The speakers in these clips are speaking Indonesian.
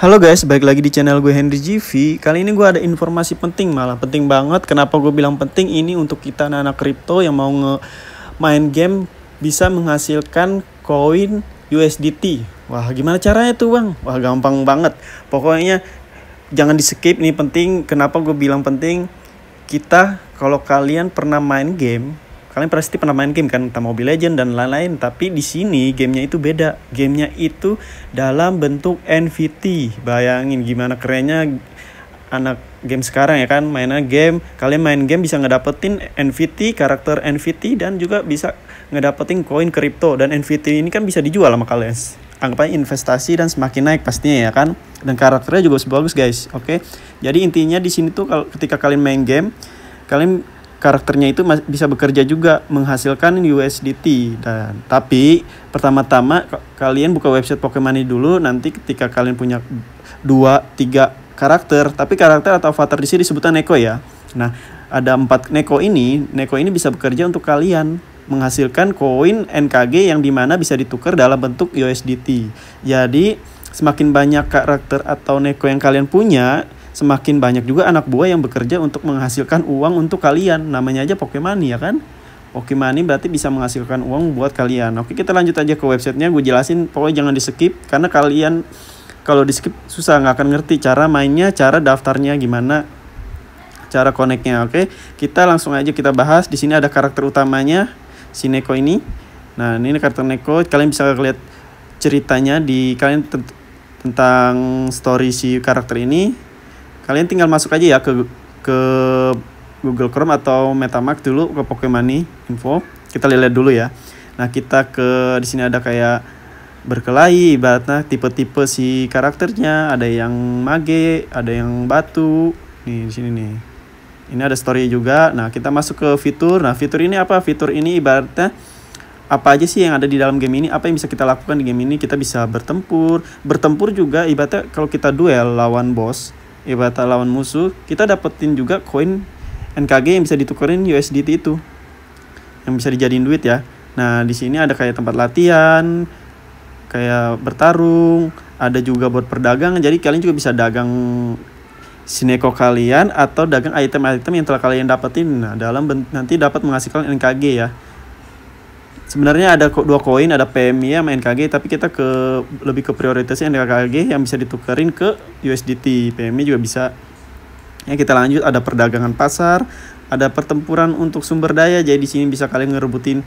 Halo guys, balik lagi di channel gue Henry GV. Kali ini gue ada informasi penting malah penting banget. Kenapa gue bilang penting ini untuk kita anak-anak kripto yang mau nge main game bisa menghasilkan koin USDT. Wah, gimana caranya tuh bang? Wah, gampang banget. Pokoknya jangan di skip nih penting. Kenapa gue bilang penting? Kita kalau kalian pernah main game kalian pasti pernah main game kan tentang Mobile Legend dan lain-lain tapi di sini gamenya itu beda gamenya itu dalam bentuk NFT bayangin gimana kerennya anak game sekarang ya kan mainnya game kalian main game bisa ngedapetin NFT karakter NFT dan juga bisa ngedapetin koin kripto dan NFT ini kan bisa dijual sama kalian anggap investasi dan semakin naik pastinya ya kan dan karakternya juga sebagus guys oke okay? jadi intinya di sini tuh kalau ketika kalian main game kalian karakternya itu bisa bekerja juga menghasilkan USDT dan tapi pertama-tama kalian buka website Pokemon ini dulu nanti ketika kalian punya dua tiga karakter tapi karakter atau avatar di sini disebutnya neko ya nah ada empat neko ini neko ini bisa bekerja untuk kalian menghasilkan koin NKG yang dimana bisa ditukar dalam bentuk USDT jadi semakin banyak karakter atau neko yang kalian punya semakin banyak juga anak buah yang bekerja untuk menghasilkan uang untuk kalian. Namanya aja Pokemon Pokemania ya kan? Pokemania berarti bisa menghasilkan uang buat kalian. Oke, kita lanjut aja ke websitenya. Gue jelasin, pokoknya jangan di skip karena kalian kalau di skip susah nggak akan ngerti cara mainnya, cara daftarnya gimana, cara koneknya. Oke, kita langsung aja kita bahas. Di sini ada karakter utamanya si Neko ini. Nah, ini karakter Neko. Kalian bisa lihat ceritanya di kalian tentang story si karakter ini kalian tinggal masuk aja ya ke ke Google Chrome atau MetaMask dulu ke Pokemani info. Kita lihat dulu ya. Nah, kita ke di sini ada kayak berkelahi ibaratnya tipe-tipe si karakternya, ada yang mage, ada yang batu. Nih, di sini nih. Ini ada story juga. Nah, kita masuk ke fitur. Nah, fitur ini apa? Fitur ini ibaratnya apa aja sih yang ada di dalam game ini? Apa yang bisa kita lakukan di game ini? Kita bisa bertempur. Bertempur juga ibaratnya kalau kita duel lawan bos, ibarat lawan musuh kita dapetin juga koin NKG yang bisa ditukerin USDT itu yang bisa dijadiin duit ya nah di sini ada kayak tempat latihan kayak bertarung ada juga buat perdagangan jadi kalian juga bisa dagang sineko kalian atau dagang item-item yang telah kalian dapetin nah dalam nanti dapat menghasilkan NKG ya sebenarnya ada dua koin ada PMI sama NKG tapi kita ke lebih ke prioritasnya NKG yang bisa ditukerin ke USDT PMI juga bisa ya kita lanjut ada perdagangan pasar ada pertempuran untuk sumber daya jadi di sini bisa kalian ngerebutin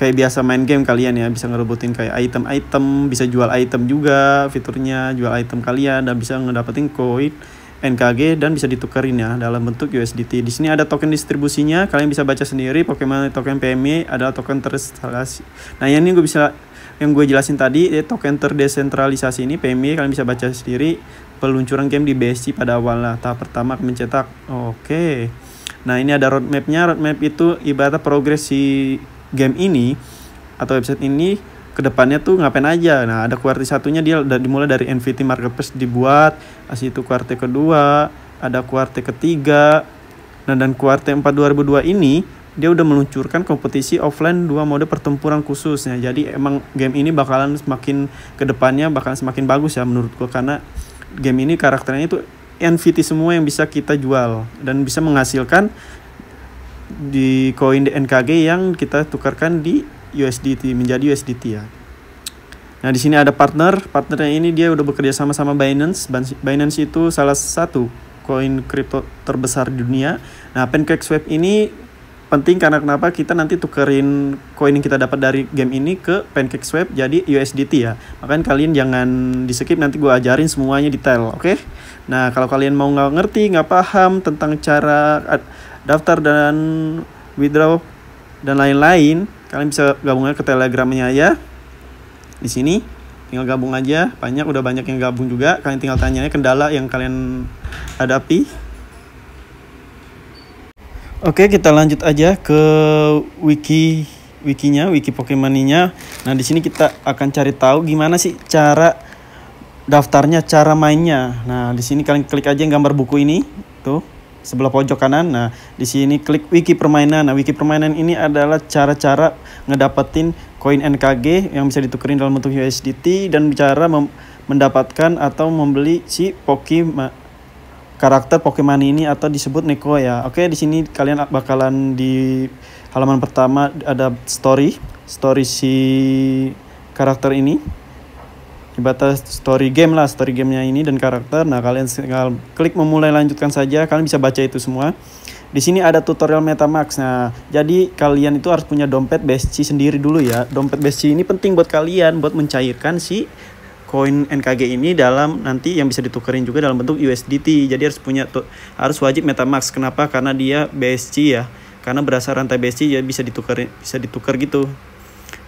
kayak biasa main game kalian ya bisa ngerebutin kayak item-item bisa jual item juga fiturnya jual item kalian dan bisa ngedapetin koin NKG dan bisa ditukerin ya dalam bentuk USDT. Di sini ada token distribusinya, kalian bisa baca sendiri Pokemon token PME adalah token terdesentralisasi. Nah, yang ini gue bisa yang gue jelasin tadi eh, token terdesentralisasi ini PME kalian bisa baca sendiri peluncuran game di BSC pada awal lah tahap pertama mencetak. Oke. Okay. Nah, ini ada roadmapnya. Roadmap itu ibarat progresi game ini atau website ini kedepannya tuh ngapain aja nah ada kuarti satunya dia dimulai dari NVT marketplace dibuat asli itu kuarti kedua ada kuarti ketiga nah dan kuarti 4 2002 ini dia udah meluncurkan kompetisi offline dua mode pertempuran khususnya jadi emang game ini bakalan semakin kedepannya bakalan semakin bagus ya menurut gue karena game ini karakternya itu NVT semua yang bisa kita jual dan bisa menghasilkan di koin NKG yang kita tukarkan di USDT menjadi USDT ya. Nah, di sini ada partner. Partnernya ini dia udah bekerja sama sama Binance. Binance itu salah satu koin kripto terbesar di dunia. Nah, Pancake Swap ini penting karena kenapa kita nanti tukerin koin yang kita dapat dari game ini ke Pancake Swap jadi USDT ya. Makanya kalian jangan di skip nanti gue ajarin semuanya detail, oke? Okay? Nah, kalau kalian mau nggak ngerti, nggak paham tentang cara daftar dan withdraw dan lain-lain, kalian bisa gabungnya ke telegramnya ya di sini tinggal gabung aja banyak udah banyak yang gabung juga kalian tinggal tanya kendala yang kalian hadapi Oke, kita lanjut aja ke wiki wikinya, wiki Pokemoninya. Nah, di sini kita akan cari tahu gimana sih cara daftarnya, cara mainnya. Nah, di sini kalian klik aja yang gambar buku ini, tuh sebelah pojok kanan. Nah, di sini klik wiki permainan. Nah, wiki permainan ini adalah cara-cara ngedapetin koin NKG yang bisa ditukerin dalam bentuk USDT dan cara mendapatkan atau membeli si Poki karakter Pokemon ini atau disebut Neko ya. Oke, di sini kalian bakalan di halaman pertama ada story, story si karakter ini batas story game lah story gamenya ini dan karakter nah kalian tinggal klik memulai lanjutkan saja kalian bisa baca itu semua di sini ada tutorial metamax Nah, jadi kalian itu harus punya dompet BSC sendiri dulu ya. Dompet BSC ini penting buat kalian buat mencairkan si koin NKG ini dalam nanti yang bisa ditukerin juga dalam bentuk USDT. Jadi harus punya tuh harus wajib metamax Kenapa? Karena dia BSC ya. Karena berasal rantai BSC ya bisa ditukerin bisa ditukar gitu.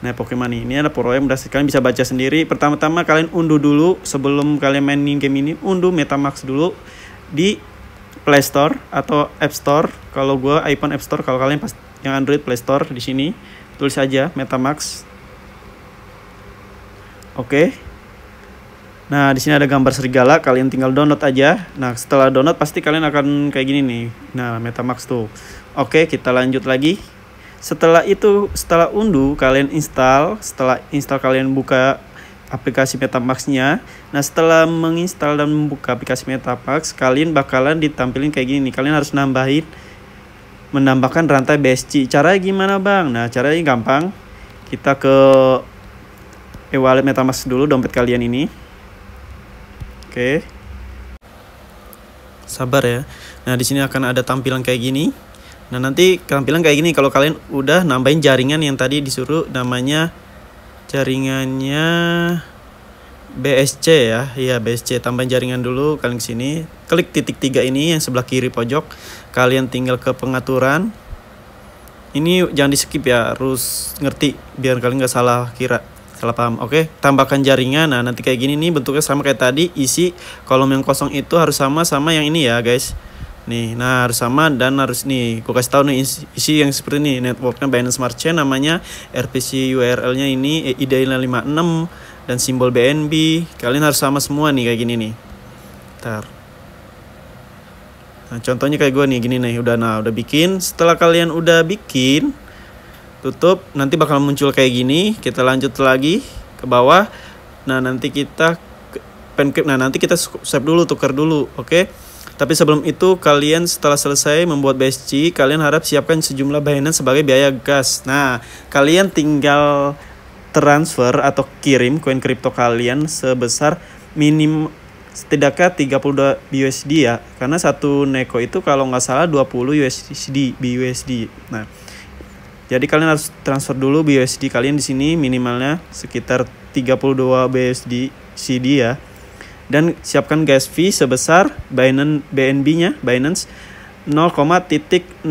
Nah, Pokemon ini ada yang berhasil. kalian bisa baca sendiri. Pertama-tama kalian unduh dulu sebelum kalian mainin game ini, unduh Metamax dulu di Play Store atau App Store. Kalau gue iPhone App Store, kalau kalian pas yang Android Play Store di sini tulis aja Metamax. Oke. Okay. Nah, di sini ada gambar serigala, kalian tinggal download aja. Nah, setelah download pasti kalian akan kayak gini nih. Nah, Metamax tuh. Oke, okay, kita lanjut lagi. Setelah itu, setelah unduh kalian install, setelah install kalian buka aplikasi MetaMask-nya. Nah, setelah menginstal dan membuka aplikasi MetaMask, kalian bakalan ditampilin kayak gini. Kalian harus nambahin menambahkan rantai BSC. Caranya gimana, Bang? Nah, caranya gampang. Kita ke e-wallet MetaMask dulu dompet kalian ini. Oke. Sabar ya. Nah, di sini akan ada tampilan kayak gini. Nah nanti tampilan kayak gini kalau kalian udah nambahin jaringan yang tadi disuruh namanya jaringannya BSC ya. ya BSC tambahin jaringan dulu kalian ke sini. Klik titik tiga ini yang sebelah kiri pojok. Kalian tinggal ke pengaturan. Ini jangan di skip ya, harus ngerti biar kalian nggak salah kira salah paham. Oke, tambahkan jaringan. Nah, nanti kayak gini nih bentuknya sama kayak tadi, isi kolom yang kosong itu harus sama sama yang ini ya, guys. Nih, nah harus sama dan harus nih, gue kasih tahu nih isi, yang seperti ini networknya Binance Smart Chain namanya RPC URL-nya ini eh, ID56 dan simbol BNB. Kalian harus sama semua nih kayak gini nih. Ntar. Nah, contohnya kayak gue nih gini nih, udah nah udah bikin. Setelah kalian udah bikin, tutup, nanti bakal muncul kayak gini. Kita lanjut lagi ke bawah. Nah, nanti kita pencrypt. Nah, nanti kita swipe dulu, tukar dulu, oke? Okay? Tapi sebelum itu, kalian setelah selesai membuat BSC, kalian harap siapkan sejumlah Binance sebagai biaya gas. Nah, kalian tinggal transfer atau kirim koin kripto kalian sebesar minim setidaknya 32 BUSD ya karena satu neko itu kalau nggak salah 20 USD BUSD nah jadi kalian harus transfer dulu BUSD kalian di sini minimalnya sekitar 32 BUSD CD ya dan siapkan gas fee sebesar Binance BNB-nya Binance 0, 0, 0, 0,0,002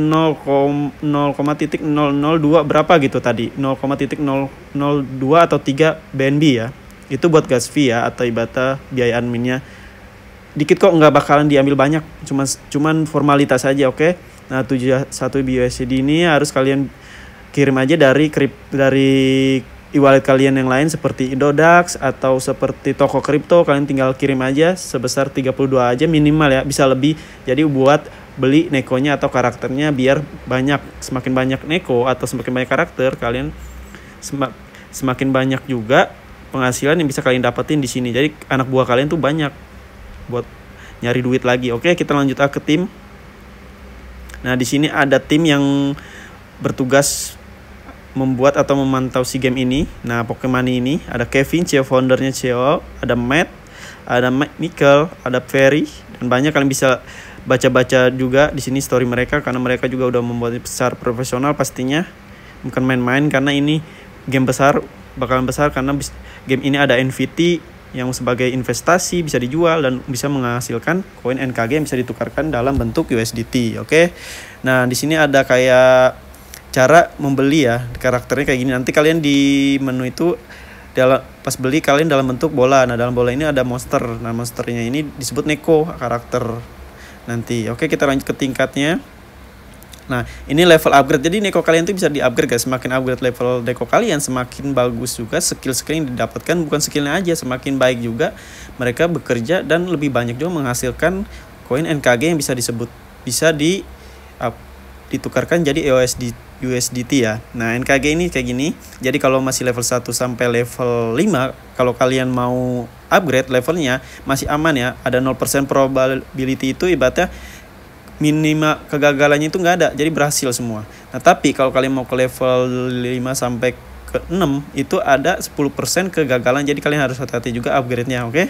berapa gitu tadi 0,002 atau 3 BNB ya itu buat gas fee ya atau ibata biaya adminnya dikit kok nggak bakalan diambil banyak cuman cuman formalitas aja oke okay? nah 71 BUSD ini harus kalian kirim aja dari krip dari e-wallet kalian yang lain seperti Indodax atau seperti toko kripto kalian tinggal kirim aja sebesar 32 aja minimal ya bisa lebih jadi buat beli nekonya atau karakternya biar banyak semakin banyak neko atau semakin banyak karakter kalian semak, semakin banyak juga penghasilan yang bisa kalian dapetin di sini jadi anak buah kalian tuh banyak buat nyari duit lagi oke kita lanjut ke tim nah di sini ada tim yang bertugas membuat atau memantau si game ini. Nah, Pokemon ini ada Kevin, CEO foundernya CEO, ada Matt, ada Mike Nickel, ada Ferry, dan banyak kalian bisa baca-baca juga di sini story mereka karena mereka juga udah membuat besar profesional pastinya bukan main-main karena ini game besar bakalan besar karena game ini ada NVT yang sebagai investasi bisa dijual dan bisa menghasilkan koin NKG yang bisa ditukarkan dalam bentuk USDT oke okay? nah di sini ada kayak cara membeli ya karakternya kayak gini nanti kalian di menu itu dalam pas beli kalian dalam bentuk bola nah dalam bola ini ada monster nah monsternya ini disebut neko karakter nanti oke kita lanjut ke tingkatnya Nah, ini level upgrade. Jadi neko kalian tuh bisa di-upgrade guys. Semakin upgrade level neko kalian, semakin bagus juga skill-skill yang didapatkan. Bukan skillnya aja, semakin baik juga mereka bekerja dan lebih banyak juga menghasilkan koin NKG yang bisa disebut bisa di up, ditukarkan jadi EOSDT USDT ya. Nah, NKG ini kayak gini. Jadi kalau masih level 1 sampai level 5, kalau kalian mau upgrade levelnya masih aman ya. Ada 0% probability itu ibaratnya minima kegagalannya itu nggak ada. Jadi berhasil semua. Nah, tapi kalau kalian mau ke level 5 sampai ke 6 itu ada 10% kegagalan. Jadi kalian harus hati-hati juga upgrade-nya, oke? Okay?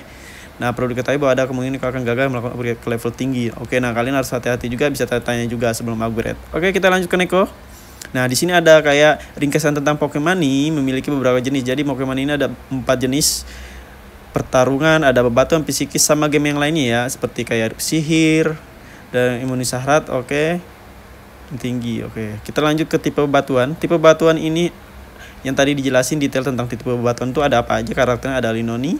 Nah, perlu diketahui bahwa ada kemungkinan kalian akan gagal melakukan upgrade ke level tinggi. Oke, nah kalian harus hati-hati juga bisa tanya-tanya juga sebelum upgrade. Oke, kita lanjut ke Neko. Nah, di sini ada kayak ringkasan tentang Pokemon ini memiliki beberapa jenis. Jadi Pokemon ini ada empat jenis pertarungan, ada bebatuan psikis sama game yang lainnya ya, seperti kayak sihir dan imunis oke. Okay. Tinggi, oke. Okay. Kita lanjut ke tipe bebatuan. Tipe bebatuan ini yang tadi dijelasin detail tentang tipe bebatuan itu ada apa aja karakternya ada Linoni,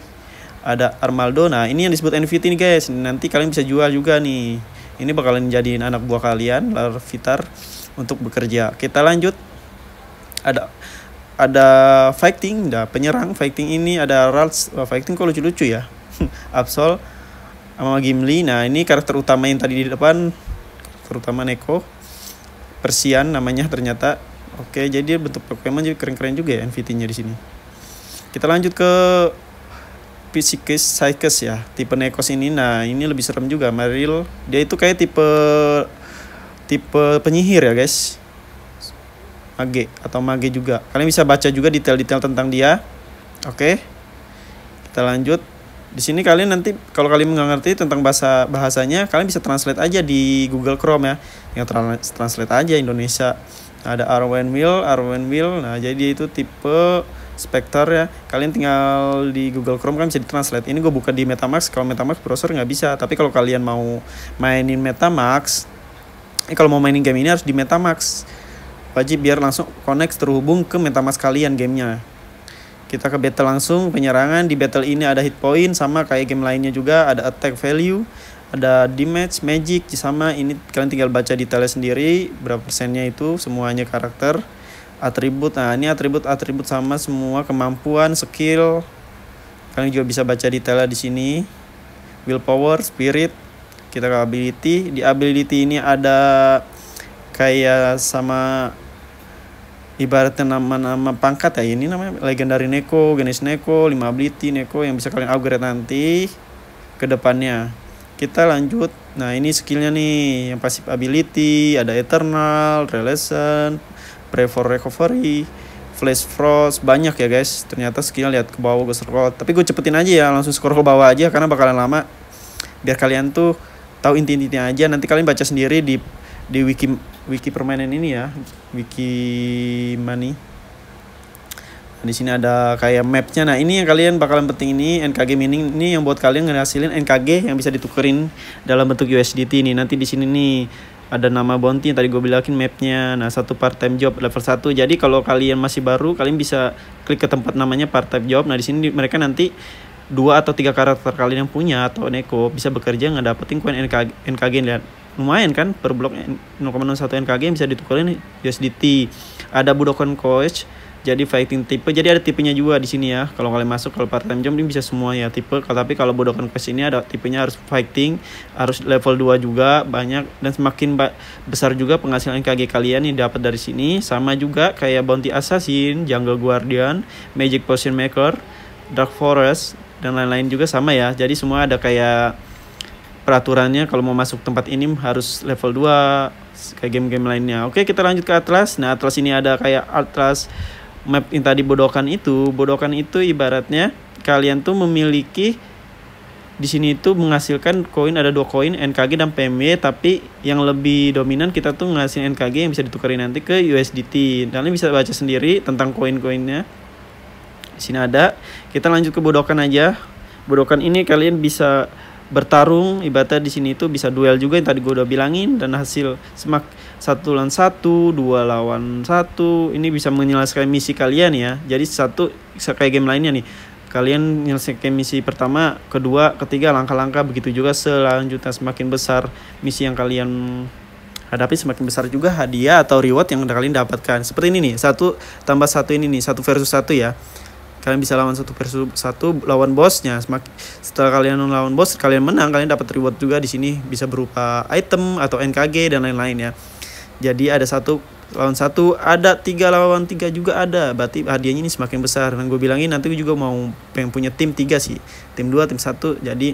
ada Armaldo. Nah, ini yang disebut NFT nih guys. Nanti kalian bisa jual juga nih. Ini bakalan jadiin anak buah kalian, Larvitar untuk bekerja. Kita lanjut. Ada ada fighting, ada penyerang fighting ini ada Ralts fighting kok lucu-lucu ya. Absol sama Gimli. Nah, ini karakter utama yang tadi di depan terutama Neko. Persian namanya ternyata. Oke, jadi bentuk Pokemon jadi keren-keren juga ya NVT-nya di sini. Kita lanjut ke Psikis, Psychus ya. Tipe Nekos ini nah ini lebih serem juga Maril. Dia itu kayak tipe tipe penyihir ya guys mage atau mage juga kalian bisa baca juga detail-detail tentang dia oke kita lanjut di sini kalian nanti kalau kalian nggak ngerti tentang bahasa bahasanya kalian bisa translate aja di Google Chrome ya tinggal translate aja Indonesia ada Arwen Will Arwen Will nah jadi itu tipe Spectre ya kalian tinggal di Google Chrome kan bisa di translate. ini gue buka di MetaMask kalau MetaMask browser nggak bisa tapi kalau kalian mau mainin MetaMask eh, kalau mau mainin game ini harus di Metamask wajib biar langsung connect terhubung ke Metamask kalian gamenya kita ke battle langsung penyerangan di battle ini ada hit point sama kayak game lainnya juga ada attack value ada damage magic sama ini kalian tinggal baca detailnya sendiri berapa persennya itu semuanya karakter atribut nah ini atribut atribut sama semua kemampuan skill kalian juga bisa baca detailnya di sini willpower spirit kita ke ability di ability ini ada kayak sama ibaratnya nama-nama pangkat ya ini namanya legendary neko genis neko 5 ability neko yang bisa kalian upgrade nanti ke depannya kita lanjut nah ini skillnya nih yang passive ability ada eternal relation pray for recovery flash frost banyak ya guys ternyata skill lihat ke bawah gue scroll tapi gue cepetin aja ya langsung scroll ke bawah aja karena bakalan lama biar kalian tuh tahu inti-intinya aja nanti kalian baca sendiri di di wiki wiki permainan ini ya wiki money nah, di sini ada kayak mapnya nah ini yang kalian bakalan penting ini NKG mining ini yang buat kalian ngehasilin NKG yang bisa ditukerin dalam bentuk USDT ini nanti di sini nih ada nama bounty yang tadi gue bilangin mapnya nah satu part time job level 1 jadi kalau kalian masih baru kalian bisa klik ke tempat namanya part time job nah di sini mereka nanti dua atau tiga karakter kalian yang punya atau neko bisa bekerja nggak dapetin koin NKG, NKG lihat lumayan kan per blok 0,01 NKG yang bisa ditukarin USDT ada Budokan Coach jadi fighting tipe jadi ada tipenya juga di sini ya kalau kalian masuk kalau part time job ini bisa semua ya tipe tapi kalau budokan quest ini ada tipenya harus fighting harus level 2 juga banyak dan semakin besar juga penghasilan nkg kalian yang dapat dari sini sama juga kayak bounty assassin jungle guardian magic potion maker dark forest dan lain-lain juga sama ya. Jadi semua ada kayak peraturannya kalau mau masuk tempat ini harus level 2 kayak game-game lainnya. Oke, kita lanjut ke Atlas. Nah, Atlas ini ada kayak Atlas map yang tadi bodokan itu. Bodokan itu ibaratnya kalian tuh memiliki di sini itu menghasilkan koin ada dua koin NKG dan PMY tapi yang lebih dominan kita tuh ngasih NKG yang bisa ditukarin nanti ke USDT. Kalian bisa baca sendiri tentang koin-koinnya sini ada. Kita lanjut ke bodokan aja. Bodokan ini kalian bisa bertarung ibaratnya di sini itu bisa duel juga yang tadi gue udah bilangin dan hasil semak satu lawan satu dua lawan satu ini bisa menyelesaikan misi kalian ya jadi satu kayak game lainnya nih kalian menyelesaikan misi pertama kedua ketiga langkah-langkah begitu juga selanjutnya semakin besar misi yang kalian hadapi semakin besar juga hadiah atau reward yang kalian dapatkan seperti ini nih satu tambah satu ini nih satu versus satu ya kalian bisa lawan satu versus satu lawan bosnya semakin setelah kalian lawan bos kalian menang kalian dapat reward juga di sini bisa berupa item atau NKG dan lain-lain ya jadi ada satu lawan satu ada tiga lawan tiga juga ada berarti hadiahnya ini semakin besar dan gue bilangin nanti gue juga mau pengen punya tim tiga sih tim dua tim satu jadi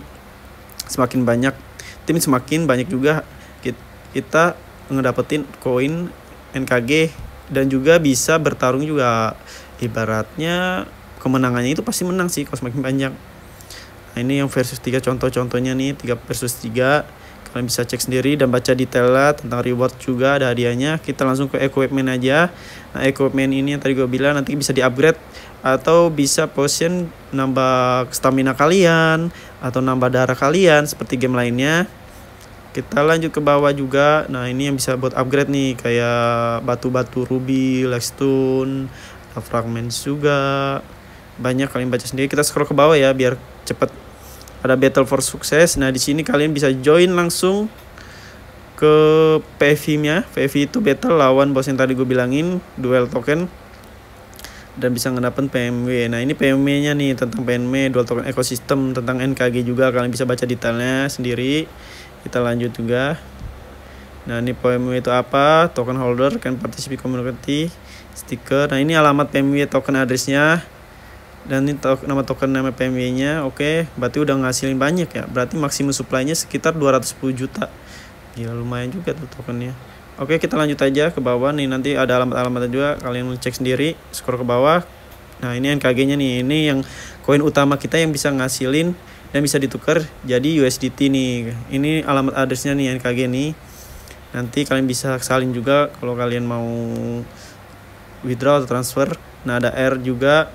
semakin banyak tim semakin banyak juga kita ngedapetin koin NKG dan juga bisa bertarung juga ibaratnya kemenangannya itu pasti menang sih kalau semakin panjang nah ini yang versus 3 contoh-contohnya nih 3 versus 3 kalian bisa cek sendiri dan baca detailnya tentang reward juga ada hadiahnya kita langsung ke equipment aja nah equipment ini yang tadi gue bilang nanti bisa di upgrade atau bisa potion nambah stamina kalian atau nambah darah kalian seperti game lainnya kita lanjut ke bawah juga nah ini yang bisa buat upgrade nih kayak batu-batu ruby lexstone fragment juga banyak kalian baca sendiri kita scroll ke bawah ya biar cepet ada battle for sukses nah di sini kalian bisa join langsung ke PV nya PV itu battle lawan bos yang tadi gue bilangin duel token dan bisa ngedapet PMW nah ini PMW nya nih tentang PMW duel token ekosistem tentang NKG juga kalian bisa baca detailnya sendiri kita lanjut juga Nah ini PMW itu apa? Token holder, can participate community, stiker. Nah ini alamat PMW token addressnya dan ini to nama token nama PMW nya oke okay, berarti udah ngasilin banyak ya berarti maksimum supply nya sekitar 210 juta gila lumayan juga tuh tokennya oke okay, kita lanjut aja ke bawah nih nanti ada alamat-alamatnya juga kalian cek sendiri scroll ke bawah nah ini NKG nya nih ini yang koin utama kita yang bisa ngasilin dan bisa ditukar jadi USDT nih ini alamat addressnya nih NKG nih nanti kalian bisa salin juga kalau kalian mau withdraw atau transfer nah ada R juga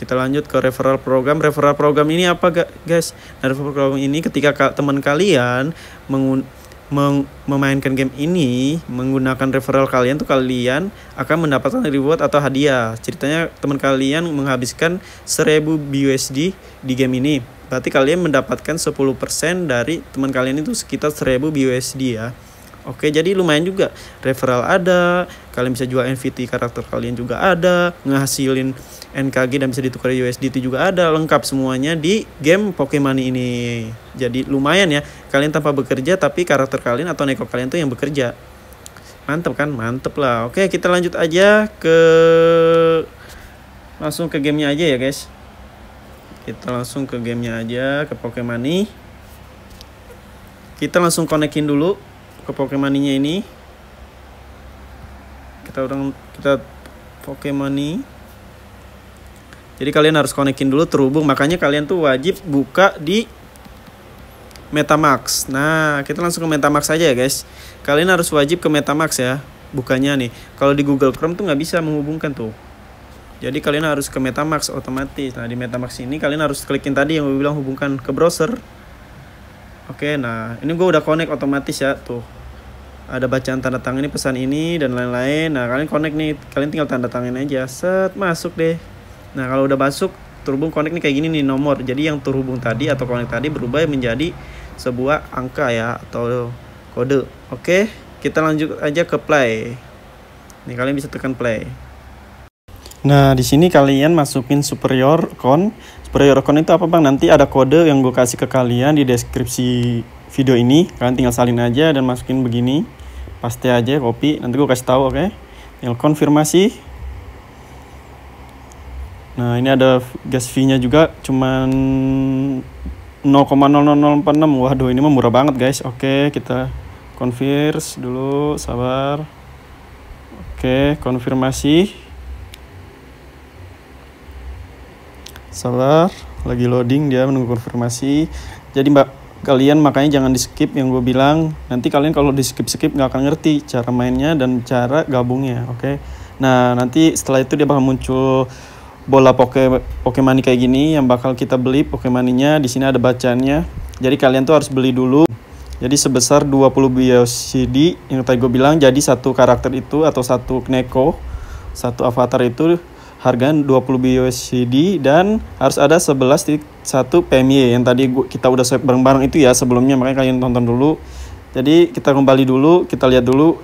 kita lanjut ke referral program. Referral program ini apa guys? Nah, referral program ini ketika teman kalian mengun meng memainkan game ini menggunakan referral kalian tuh kalian akan mendapatkan reward atau hadiah. Ceritanya teman kalian menghabiskan 1000 BUSD di game ini. Berarti kalian mendapatkan 10% dari teman kalian itu sekitar 1000 BUSD ya. Oke, jadi lumayan juga. Referral ada, kalian bisa jual NFT karakter kalian juga ada, ngehasilin NKG dan bisa ditukar USDT juga ada, lengkap semuanya di game Pokemon ini. Jadi lumayan ya, kalian tanpa bekerja tapi karakter kalian atau neko kalian tuh yang bekerja. Mantep kan? Mantep lah. Oke, kita lanjut aja ke langsung ke gamenya aja ya guys. Kita langsung ke gamenya aja, ke Pokemon ini Kita langsung konekin dulu ke Pokemoninya ini kita orang kita Pokemoni jadi kalian harus konekin dulu terhubung makanya kalian tuh wajib buka di MetaMax nah kita langsung ke MetaMax aja ya guys kalian harus wajib ke MetaMax ya bukannya nih kalau di Google Chrome tuh nggak bisa menghubungkan tuh jadi kalian harus ke MetaMax otomatis nah di MetaMax ini kalian harus klikin tadi yang gue bilang hubungkan ke browser Oke, nah ini gue udah connect otomatis ya tuh. Ada bacaan tanda tangan ini pesan ini dan lain-lain. Nah kalian connect nih, kalian tinggal tanda tangan aja. Set masuk deh. Nah kalau udah masuk terhubung connect nih kayak gini nih nomor. Jadi yang terhubung tadi atau connect tadi berubah menjadi sebuah angka ya atau kode. Oke, kita lanjut aja ke play. Nih kalian bisa tekan play. Nah, di sini kalian masukin superior con Prior Account itu apa bang? Nanti ada kode yang gue kasih ke kalian di deskripsi video ini. Kalian tinggal salin aja dan masukin begini. pasti aja kopi. Nanti gue kasih tahu oke. Okay? Tinggal konfirmasi. Nah ini ada gas fee-nya juga cuman 0,00046. Waduh ini mah murah banget guys. Oke okay, kita konfirmasi dulu. Sabar. Oke okay, konfirmasi. Salah, lagi loading dia menunggu konfirmasi. Jadi mbak, kalian makanya jangan di skip yang gue bilang. Nanti kalian kalau di skip skip nggak akan ngerti cara mainnya dan cara gabungnya, oke? Okay? Nah nanti setelah itu dia bakal muncul bola poke Pokemon kayak gini yang bakal kita beli pokemaninya di sini ada bacanya Jadi kalian tuh harus beli dulu. Jadi sebesar 20 bio CD yang tadi gue bilang jadi satu karakter itu atau satu neko satu avatar itu harga 20 BUSD dan harus ada 11.1 PMY yang tadi gua, kita udah swipe bareng-bareng itu ya sebelumnya makanya kalian tonton dulu. Jadi kita kembali dulu, kita lihat dulu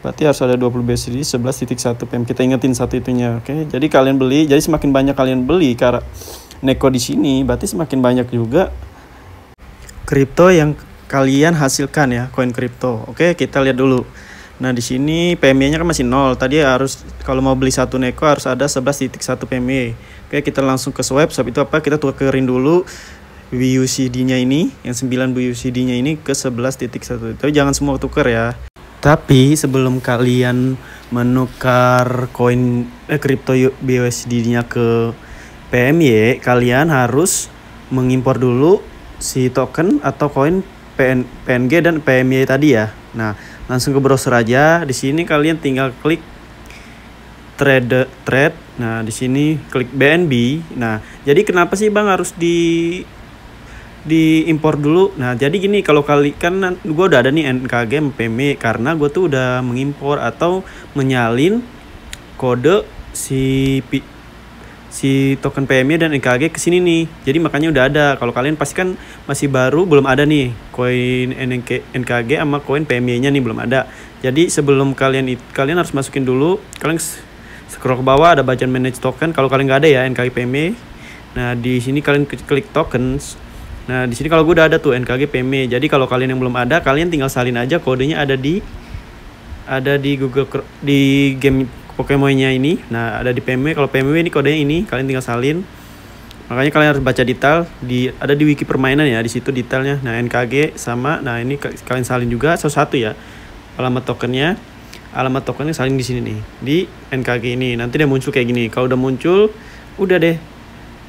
berarti harus ada 20 BUSD 11.1 PM. Kita ingetin satu itunya, oke. Okay? Jadi kalian beli, jadi semakin banyak kalian beli karena neko di sini berarti semakin banyak juga kripto yang kalian hasilkan ya koin kripto. Oke, okay? kita lihat dulu. Nah, di sini PMI-nya kan masih nol. Tadi harus kalau mau beli satu neko harus ada 11.1 PMI. Oke, kita langsung ke swap. Swap itu apa? Kita tukerin dulu BUCD-nya ini, yang 9 BUCD-nya ini ke 11.1. Tapi jangan semua tuker ya. Tapi sebelum kalian menukar koin eh, crypto BUSD-nya ke PMY, kalian harus mengimpor dulu si token atau koin PN, PNG dan PMY tadi ya. Nah, langsung ke browser aja di sini kalian tinggal klik trade trade nah di sini klik BNB nah jadi kenapa sih bang harus di diimpor dulu. Nah, jadi gini kalau kali kan gue udah ada nih NKG PMI karena gue tuh udah mengimpor atau menyalin kode si si token PMI dan NKG ke sini nih. Jadi makanya udah ada. Kalau kalian pasti kan masih baru belum ada nih koin NK, NKG sama koin pmi nya nih belum ada. Jadi sebelum kalian kalian harus masukin dulu kalian scroll ke bawah ada bacaan manage token. Kalau kalian nggak ada ya NKG PMI. Nah, di sini kalian klik tokens. Nah, di sini kalau gue udah ada tuh NKG PMI. Jadi kalau kalian yang belum ada, kalian tinggal salin aja kodenya ada di ada di Google di game Pokemonnya ini. Nah, ada di PMW. Kalau PMW ini kodenya ini, kalian tinggal salin. Makanya kalian harus baca detail di ada di wiki permainan ya, di situ detailnya. Nah, NKG sama. Nah, ini kalian salin juga satu-satu ya. Alamat tokennya. Alamat tokennya salin di sini nih, di NKG ini. Nanti dia muncul kayak gini. Kalau udah muncul, udah deh.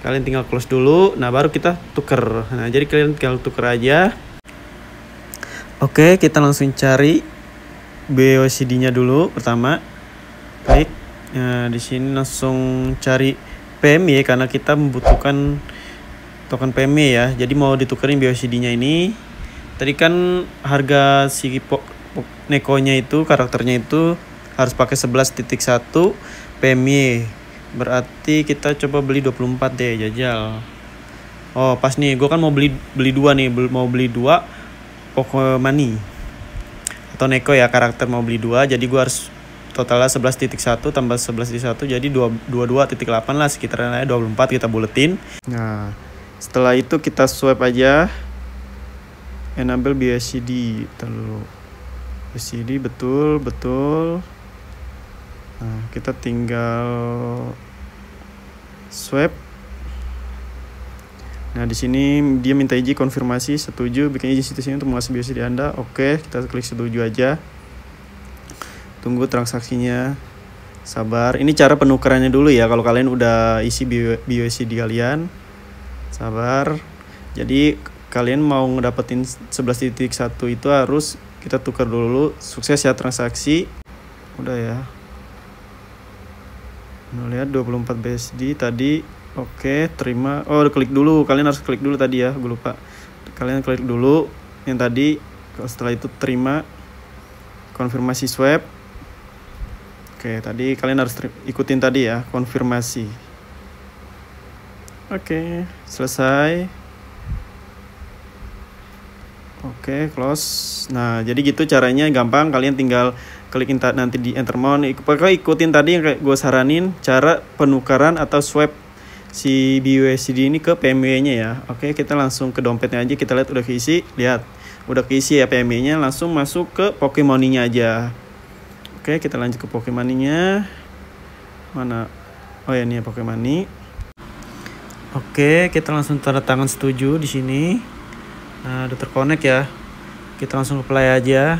Kalian tinggal close dulu. Nah, baru kita tuker. Nah, jadi kalian tinggal tuker aja. Oke, kita langsung cari BOCD-nya dulu pertama. Baik, nah, di sini langsung cari PMI ya, karena kita membutuhkan token PMI ya. Jadi mau ditukerin BOCD-nya ini. Tadi kan harga si nekonya itu, karakternya itu harus pakai 11.1 PMI Berarti kita coba beli 24 deh jajal. Oh, pas nih. Gue kan mau beli beli dua nih, mau beli dua Pokemon atau Neko ya karakter mau beli dua jadi gue harus totalnya titik 11.1 tambah 11.1 jadi 22.8 lah sekitaran 24 kita buletin. Nah, setelah itu kita swipe aja enable BSCD terlalu BSCD betul betul. Nah, kita tinggal swipe Nah, di sini dia minta izin konfirmasi setuju bikin izin situs ini untuk mengakses BSD Anda. Oke, kita klik setuju aja tunggu transaksinya sabar ini cara penukarannya dulu ya kalau kalian udah isi BUSD di kalian sabar jadi kalian mau ngedapetin 11.1 itu harus kita tukar dulu sukses ya transaksi udah ya nah, lihat 24 BSD tadi oke terima oh klik dulu kalian harus klik dulu tadi ya gue lupa kalian klik dulu yang tadi setelah itu terima konfirmasi swab Oke, tadi kalian harus ikutin tadi ya, konfirmasi. Oke, selesai. Oke, close. Nah, jadi gitu caranya gampang. Kalian tinggal klik nanti di enter Entermount. Pokoknya ikutin tadi yang gue saranin cara penukaran atau swipe si BUSD ini ke PMW-nya ya. Oke, kita langsung ke dompetnya aja. Kita lihat udah keisi. Lihat, udah keisi ya PMW-nya. Langsung masuk ke Pokemon-nya aja. Oke, kita lanjut ke Pokemon-nya Mana? Oh ya, ini ya Pokemon -nya. Oke, kita langsung tanda tangan setuju di sini. Nah, udah terkonek ya. Kita langsung ke play aja.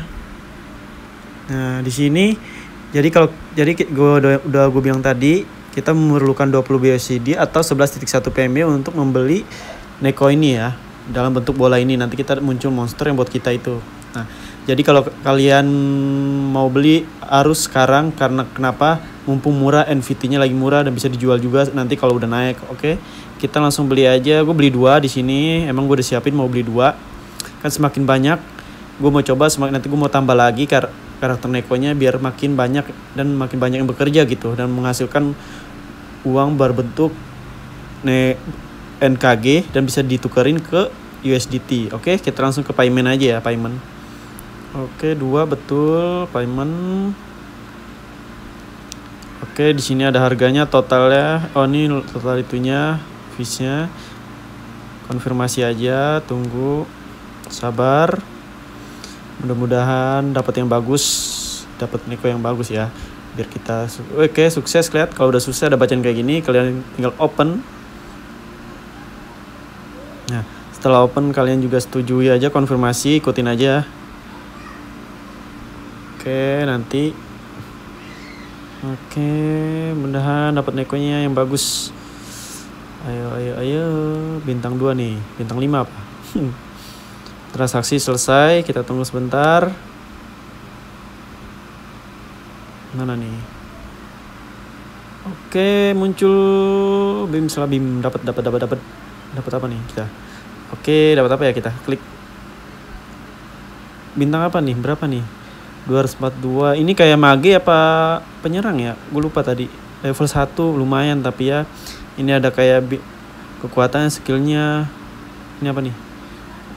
Nah, di sini jadi kalau jadi gue udah, udah gue bilang tadi, kita memerlukan 20 BOCD atau 11.1 PME untuk membeli Neko ini ya dalam bentuk bola ini nanti kita muncul monster yang buat kita itu. Nah, jadi kalau kalian mau beli harus sekarang karena kenapa? Mumpung murah NVT-nya lagi murah dan bisa dijual juga nanti kalau udah naik. Oke. Okay? Kita langsung beli aja. Gue beli dua di sini. Emang gue udah siapin mau beli dua. Kan semakin banyak gue mau coba semakin nanti gue mau tambah lagi kar karakter nekonya biar makin banyak dan makin banyak yang bekerja gitu dan menghasilkan uang berbentuk ne NKG dan bisa ditukerin ke USDT. Oke, okay? kita langsung ke payment aja ya, payment. Oke, dua betul payment. Oke, di sini ada harganya totalnya. Oh, ini total itunya, feesnya. Konfirmasi aja, tunggu. Sabar. Mudah-mudahan dapat yang bagus, dapat Niko yang bagus ya. Biar kita oke sukses lihat. Kalau udah sukses ada bacaan kayak gini, kalian tinggal open. Nah, setelah open kalian juga setujui aja konfirmasi, ikutin aja Oke, nanti. Oke, mudah mudahan dapat nekonya yang bagus. Ayo, ayo, ayo. Bintang 2 nih. Bintang 5 apa? Transaksi selesai, kita tunggu sebentar. Mana nih? Oke, muncul BIM bim Dapat, dapat, dapat, dapat. Dapat apa nih kita? Oke, dapat apa ya kita? Klik. Bintang apa nih? Berapa nih? 242 ini kayak mage apa penyerang ya gue lupa tadi level 1 lumayan tapi ya ini ada kayak kekuatan skillnya ini apa nih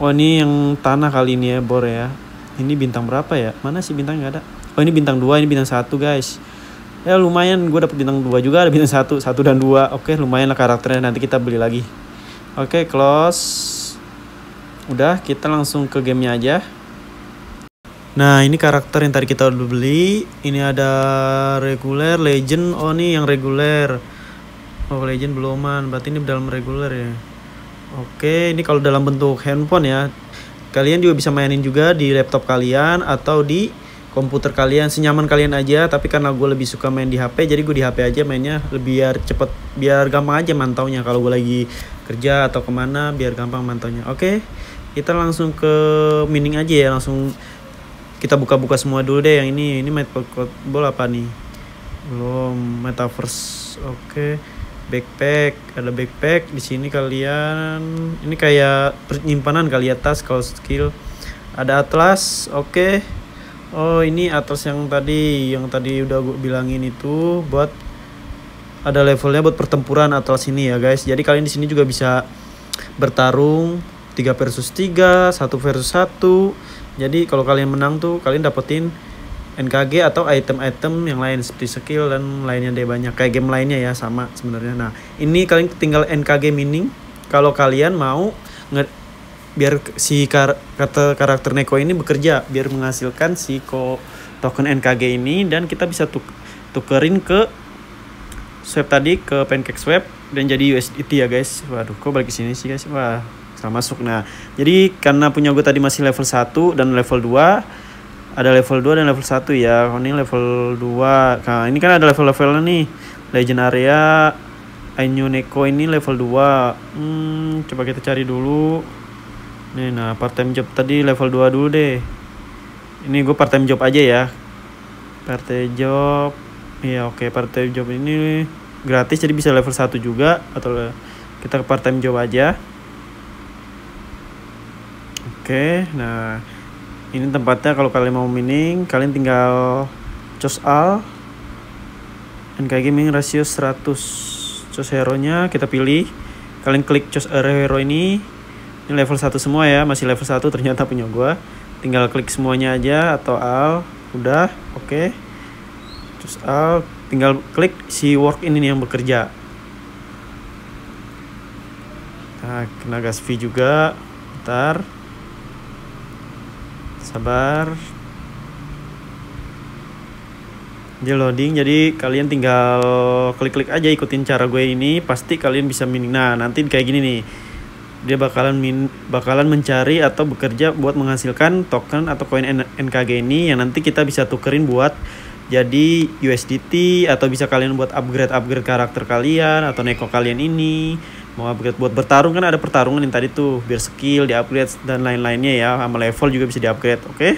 oh ini yang tanah kali ini ya bor ya ini bintang berapa ya mana sih bintang nggak ada oh ini bintang dua ini bintang satu guys ya lumayan gue dapet bintang dua juga ada bintang satu satu dan dua oke lumayan lah karakternya nanti kita beli lagi oke close udah kita langsung ke gamenya aja Nah ini karakter yang tadi kita udah beli Ini ada reguler, legend Oh ini yang reguler Oh legend beluman Berarti ini dalam reguler ya Oke ini kalau dalam bentuk handphone ya Kalian juga bisa mainin juga di laptop kalian Atau di komputer kalian Senyaman kalian aja Tapi karena gue lebih suka main di HP Jadi gue di HP aja mainnya biar cepet Biar gampang aja mantaunya Kalau gue lagi kerja atau kemana Biar gampang mantaunya Oke kita langsung ke mining aja ya Langsung kita buka-buka semua dulu deh yang ini ini metaverse apa nih belum metaverse oke okay. backpack ada backpack di sini kalian ini kayak penyimpanan kali ya tas kalau skill ada atlas oke okay. oh ini atlas yang tadi yang tadi udah gue bilangin itu buat ada levelnya buat pertempuran atlas ini ya guys jadi kalian di sini juga bisa bertarung 3 versus 3, 1 versus 1 jadi kalau kalian menang tuh kalian dapetin NKG atau item-item yang lain seperti skill dan lainnya deh banyak kayak game lainnya ya sama sebenarnya. Nah, ini kalian tinggal NKG mining kalau kalian mau nge biar si kar kata karakter Neko ini bekerja biar menghasilkan si ko token NKG ini dan kita bisa tuk tukerin ke swap tadi ke pancake swap dan jadi USDT ya guys. Waduh, kok balik sini sih guys. Wah, masuk. Nah, jadi karena punya gue tadi masih level 1 dan level 2, ada level 2 dan level 1 ya. Oh, ini level 2. Nah, ini kan ada level-levelnya nih. Legend area Ainyu Neko ini level 2. Hmm, coba kita cari dulu. Nih, nah part time job tadi level 2 dulu deh. Ini gue part time job aja ya. Part time job. Iya, oke, okay. part time job ini gratis jadi bisa level 1 juga atau kita ke part time job aja. Oke, nah ini tempatnya kalau kalian mau mining, kalian tinggal choose al NKG Gaming rasio 100. choose hero-nya kita pilih. Kalian klik choose hero ini. Ini level 1 semua ya, masih level 1 ternyata punya gua. Tinggal klik semuanya aja atau al, udah, oke. Okay. al, tinggal klik si work ini yang bekerja. Nah, kena gas fee juga. Bentar sabar dia loading jadi kalian tinggal klik-klik aja ikutin cara gue ini pasti kalian bisa mining nah nanti kayak gini nih dia bakalan min bakalan mencari atau bekerja buat menghasilkan token atau koin NKG ini yang nanti kita bisa tukerin buat jadi USDT atau bisa kalian buat upgrade upgrade karakter kalian atau neko kalian ini mau upgrade buat bertarung kan ada pertarungan yang tadi tuh biar skill di upgrade dan lain-lainnya ya sama level juga bisa di upgrade oke okay?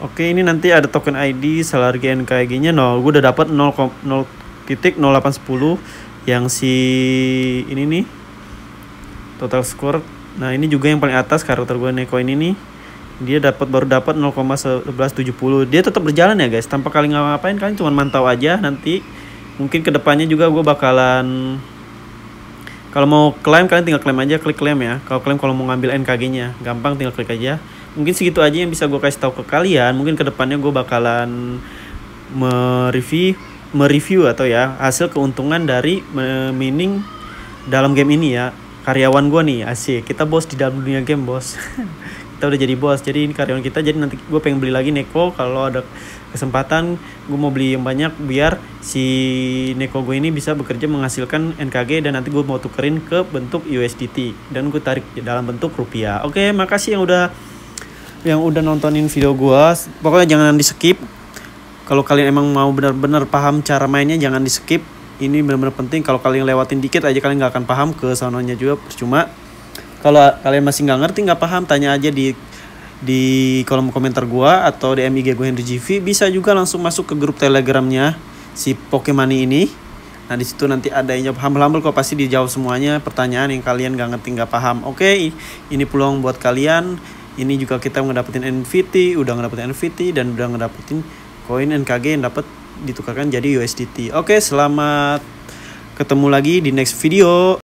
oke okay, ini nanti ada token ID salary NKG nya nol gue udah dapat nol titik yang si ini nih total score nah ini juga yang paling atas karakter gue Neko ini nih dia dapat baru dapat 0,1170 dia tetap berjalan ya guys tanpa kalian ngapain kalian cuma mantau aja nanti mungkin kedepannya juga gue bakalan kalau mau klaim kalian tinggal klaim aja, klik klaim ya. Kalau klaim kalau mau ngambil NKG-nya, gampang tinggal klik aja. Mungkin segitu aja yang bisa gue kasih tahu ke kalian. Mungkin kedepannya gue bakalan mereview, mereview atau ya hasil keuntungan dari mining dalam game ini ya. Karyawan gue nih, asik. Kita bos di dalam dunia game, bos. kita udah jadi bos jadi ini karyawan kita jadi nanti gue pengen beli lagi neko kalau ada kesempatan gue mau beli yang banyak biar si neko gue ini bisa bekerja menghasilkan NKG dan nanti gue mau tukerin ke bentuk USDT dan gue tarik dalam bentuk rupiah oke makasih yang udah yang udah nontonin video gue pokoknya jangan di skip kalau kalian emang mau benar-benar paham cara mainnya jangan di skip ini benar-benar penting kalau kalian lewatin dikit aja kalian nggak akan paham ke sononya juga percuma kalau kalian masih nggak ngerti nggak paham tanya aja di di kolom komentar gua atau DM IG gue Henry GV bisa juga langsung masuk ke grup telegramnya si Pokemon ini nah disitu nanti ada yang jawab humble-humble kok pasti dijawab semuanya pertanyaan yang kalian nggak ngerti nggak paham oke okay, ini peluang buat kalian ini juga kita ngedapetin NVT udah ngedapetin NVT dan udah ngedapetin koin NKG yang dapat ditukarkan jadi USDT oke okay, selamat ketemu lagi di next video